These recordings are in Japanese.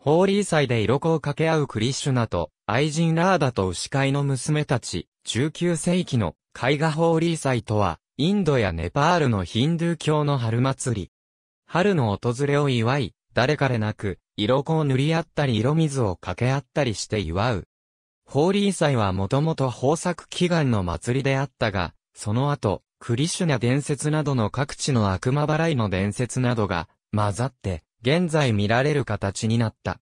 ホーリー祭で色子を掛け合うクリシュナと、愛人ラーダと牛飼いの娘たち、19世紀の絵画ホーリー祭とは、インドやネパールのヒンドゥー教の春祭り。春の訪れを祝い、誰彼なく、色子を塗り合ったり色水を掛け合ったりして祝う。ホーリー祭はもともと豊作祈願の祭りであったが、その後、クリシュナ伝説などの各地の悪魔払いの伝説などが、混ざって、現在見られる形になった。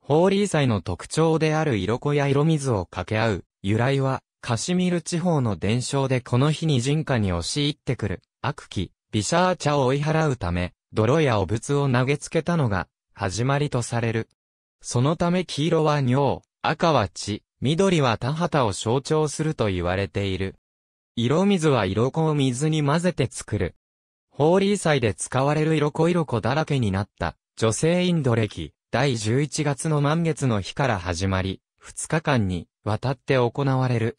ホーリー祭の特徴である色子や色水を掛け合う由来は、カシミル地方の伝承でこの日に人家に押し入ってくる悪鬼、ビシャーチャを追い払うため、泥や汚物を投げつけたのが、始まりとされる。そのため黄色は尿、赤は血、緑は田畑を象徴すると言われている。色水は色子を水に混ぜて作る、ホーリー祭で使われる色濃色濃だらけになった、女性インド歴、第11月の満月の日から始まり、2日間にわたって行われる。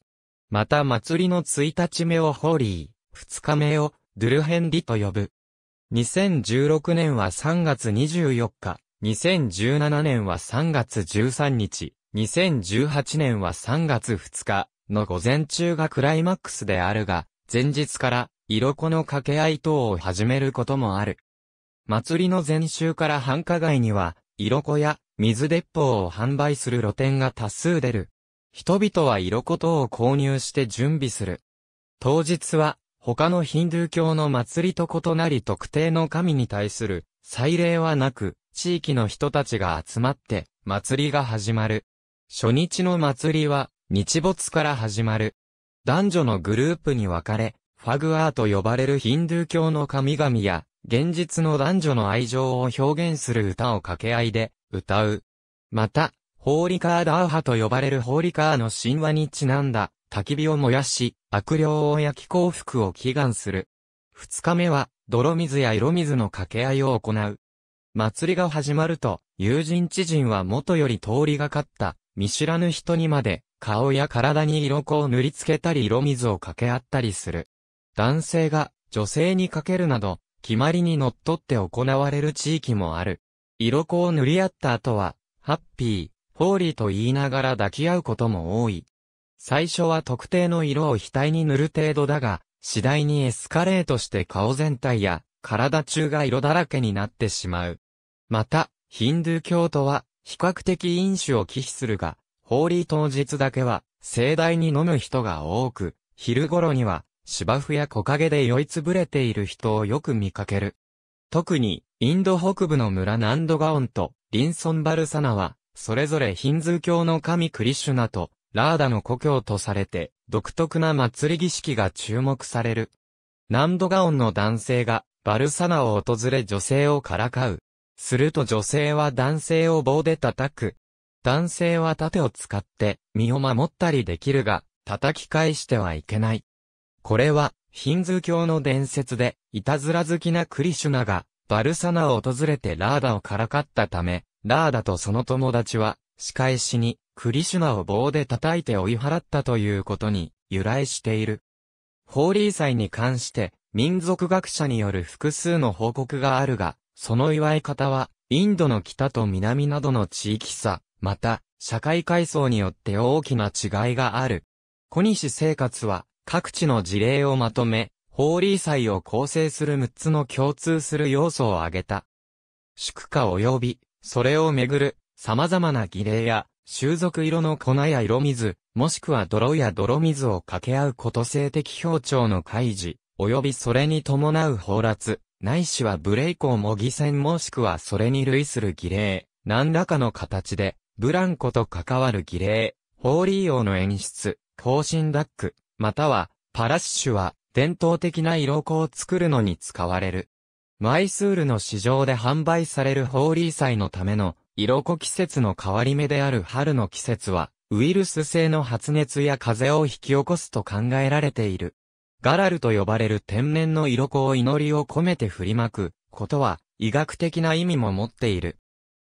また祭りの1日目をホーリー、2日目をドゥルヘンディと呼ぶ。2016年は3月24日、2017年は3月13日、2018年は3月2日の午前中がクライマックスであるが、前日から色子の掛け合い等を始めることもある。祭りの前週から繁華街には、色子や水鉄砲を販売する露店が多数出る。人々は色子等を購入して準備する。当日は、他のヒンドゥー教の祭りと異なり特定の神に対する祭礼はなく、地域の人たちが集まって祭りが始まる。初日の祭りは日没から始まる。男女のグループに分かれ、ファグアーと呼ばれるヒンドゥー教の神々や、現実の男女の愛情を表現する歌を掛け合いで歌う。また、ホーリカーダーハと呼ばれるホーリカーの神話にちなんだ、焚き火を燃やし、悪霊を焼き幸福を祈願する。二日目は、泥水や色水の掛け合いを行う。祭りが始まると、友人知人は元より通りがかった、見知らぬ人にまで、顔や体に色粉を塗りつけたり色水を掛け合ったりする。男性が女性にかけるなど、決まりにのっとって行われる地域もある。色粉を塗り合った後は、ハッピー、ホーリーと言いながら抱き合うことも多い。最初は特定の色を額に塗る程度だが、次第にエスカレートして顔全体や体中が色だらけになってしまう。また、ヒンドゥー教徒は比較的飲酒を忌避するが、ホーリー当日だけは盛大に飲む人が多く、昼頃には芝生や木陰で酔いつぶれている人をよく見かける。特に、インド北部の村ナンドガオンとリンソンバルサナは、それぞれヒンズー教の神クリシュナと、ラーダの故郷とされて、独特な祭り儀式が注目される。ナンドガオンの男性が、バルサナを訪れ女性をからかう。すると女性は男性を棒で叩く。男性は盾を使って身を守ったりできるが、叩き返してはいけない。これは、ヒンズー教の伝説で、いたずら好きなクリシュナが、バルサナを訪れてラーダをからかったため、ラーダとその友達は、仕返しに、クリシュナを棒で叩いて追い払ったということに、由来している。ホーリー祭に関して、民族学者による複数の報告があるが、その祝い方は、インドの北と南などの地域差、また、社会階層によって大きな違いがある。小西生活は、各地の事例をまとめ、ホーリー祭を構成する6つの共通する要素を挙げた。祝歌及び、それをめぐる、様々な儀礼や、収束色の粉や色水、もしくは泥や泥水を掛け合うこと性的表彰の開示、及びそれに伴う放辣、ないしは無礼ーも偽戦もしくはそれに類する儀礼、何らかの形で、ブランコと関わる儀礼、ホーリー王の演出、更新ダック、または、パラッシュは、伝統的な色粉を作るのに使われる。マイスールの市場で販売されるホーリー祭のための、色粉季節の変わり目である春の季節は、ウイルス性の発熱や風邪を引き起こすと考えられている。ガラルと呼ばれる天然の色粉を祈りを込めて振りまくことは医学的な意味も持っている。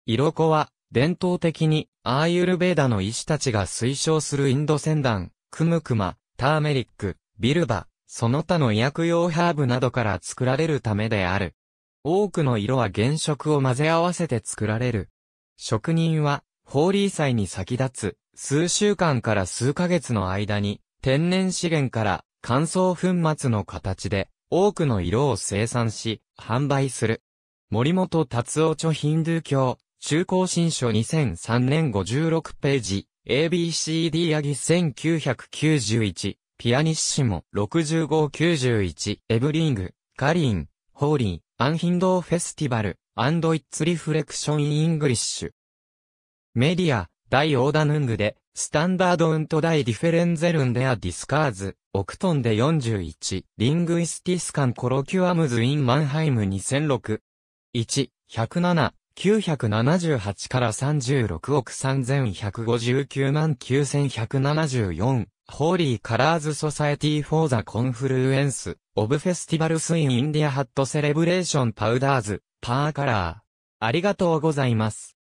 色粉は伝統的にアーユルベーダの医師たちが推奨するインド船団、クムクマ、ターメリック、ビルバ、その他の医薬用ハーブなどから作られるためである。多くの色は原色を混ぜ合わせて作られる。職人は、ホーリー祭に先立つ、数週間から数ヶ月の間に、天然資源から乾燥粉末の形で、多くの色を生産し、販売する。森本達夫著ヒンドゥー教、中高新書2003年56ページ。ABCD アギ1991、ピアニッシモ6591、エブリング、カリン、ホーリー、アンヒンドーフェスティバル、アンドイッツリフレクションイングリッシュ。メディア、大オーダヌングで、スタンダードウント大ディフェレンゼルンデアディスカーズ、オクトンで41、リングイスティスカンコロキュアムズインマンハイム2006。1、107、978から36億3159万9174ホーリーカラーズソサエティフォーザコンフルエンスオブフェスティバルスインインディアハットセレブレーションパウダーズパーカラーありがとうございます。